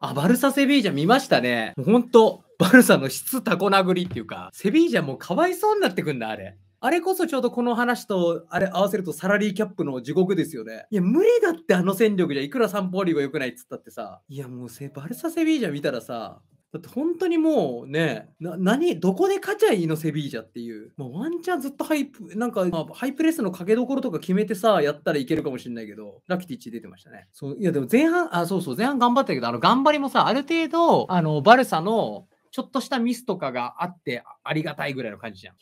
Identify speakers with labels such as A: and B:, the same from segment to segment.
A: あ、バルサ・セビージャ見ましたね。ほんと、バルサの質タコ殴りっていうか、セビージャもうかわいそうになってくんだ、あれ。あれこそちょうどこの話とあれ合わせるとサラリーキャップの地獄ですよね。いや、無理だってあの戦力じゃいくら散歩ポリーが良くないっつったってさ。いや、もうせバルサ・セビージャ見たらさ、だって本当にもうね、な何、どこで勝ちゃいいのセビージャっていう。もうワンチャンずっとハイプ、なんか、まあ、ハイプレスのかけどころとか決めてさ、やったらいけるかもしれないけど、ラキティッチ出てましたね。そう、いやでも前半、あ、そうそう、前半頑張ったけど、あの、頑張りもさ、ある程度、あの、バルサの、ちょっとしたミスとかがあって、ありがたいぐらいの感じじゃん。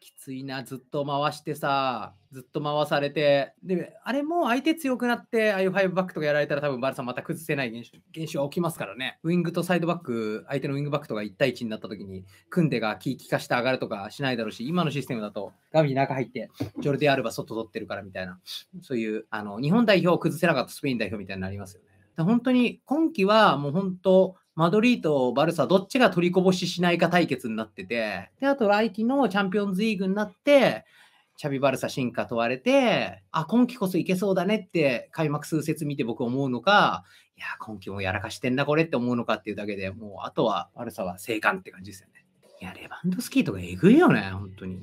A: きついな、ずっと回してさ、ずっと回されて、で、あれも相手強くなって、ああいう5バックとかやられたら、多分バルサまた崩せない現象現象は起きますからね。ウィングとサイドバック、相手のウィングバックとか1対1になった時に、組んでがキー利かして上がるとかしないだろうし、今のシステムだと、ガミ中入って、ジョルディアルバ外取ってるからみたいな、そういう、あの、日本代表を崩せなかったスペイン代表みたいになりますよね。本当に今季はもう本当マドリーとバルサ、どっちが取りこぼししないか対決になってて、で、あと来季のチャンピオンズリーグになって、チャビバルサ進化問われて、あ、今季こそいけそうだねって開幕数節見て僕思うのか、いや、今季もやらかしてんなこれって思うのかっていうだけでもう、あとはバルサは生還って感じですよね。いや、レバンドスキーとかえぐいよね、本当に。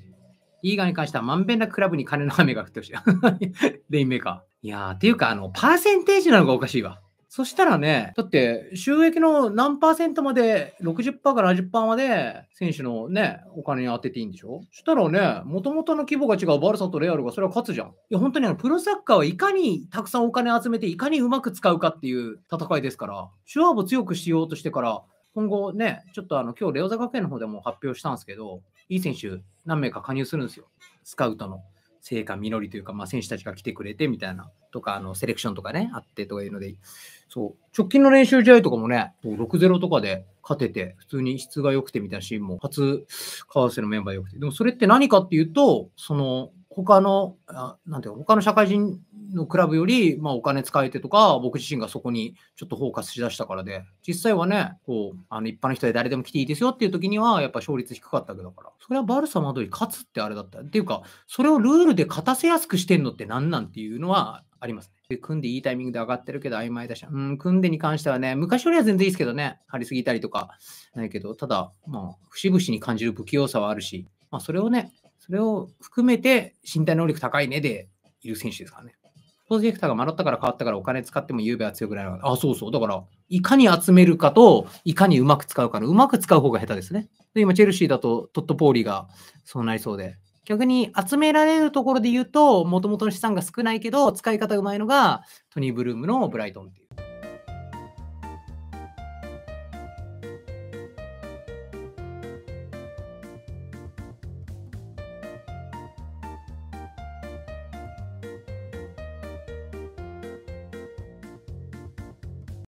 A: リーガに関してはまんべんなくクラブに金の雨が降ってほしい。レインメーカー。いやー、っていうか、あの、パーセンテージなのがおかしいわ。そしたらね、だって収益の何パーセントまで60%から70%まで選手のね、お金に当てていいんでしょそしたらね、もともとの規模が違うバルサとレアルがそれは勝つじゃん。いや、本当にあのプロサッカーはいかにたくさんお金集めて、いかにうまく使うかっていう戦いですから、手話を強くしようとしてから、今後ね、ちょっとあの今日レオザ学園の方でも発表したんですけど、いい選手何名か加入するんですよ、スカウトの。成果実りというか、まあ、選手たちが来てくれてみたいな、とか、あの、セレクションとかね、あってとかいうので、そう、直近の練習試合とかもね、6-0とかで勝てて、普通に質が良くてみたいなシーンも、初、川瀬のメンバー良くて。でもそれって何かっていうと、その、他の、あなんていうか、他の社会人のクラブより、まあ、お金使えてとか、僕自身がそこにちょっとフォーカスしだしたからで、実際はね、こう、あの一般の人で誰でも来ていいですよっていう時には、やっぱ勝率低かったわけだから、それはバルサマドリ勝つってあれだった。っていうか、それをルールで勝たせやすくしてんのって何なんていうのはありますね。組んでいいタイミングで上がってるけど曖昧だし、うん、組んでに関してはね、昔よりは全然いいですけどね、張りすぎたりとか、ないけど、ただ、まあ、節々に感じる不器用さはあるし、まあ、それをね、それを含めて身体能力高いねでいる選手ですからね。プロジェクターが回ったから変わったからお金使ってもゆうべは強くないあ、そうそう。だから、いかに集めるかと、いかにうまく使うかの、うまく使う方が下手ですね。で、今、チェルシーだとトット・ポーリーがそうなりそうで。逆に集められるところで言うと、もともとの資産が少ないけど、使い方うまいのがトニー・ブルームのブライトンっていう。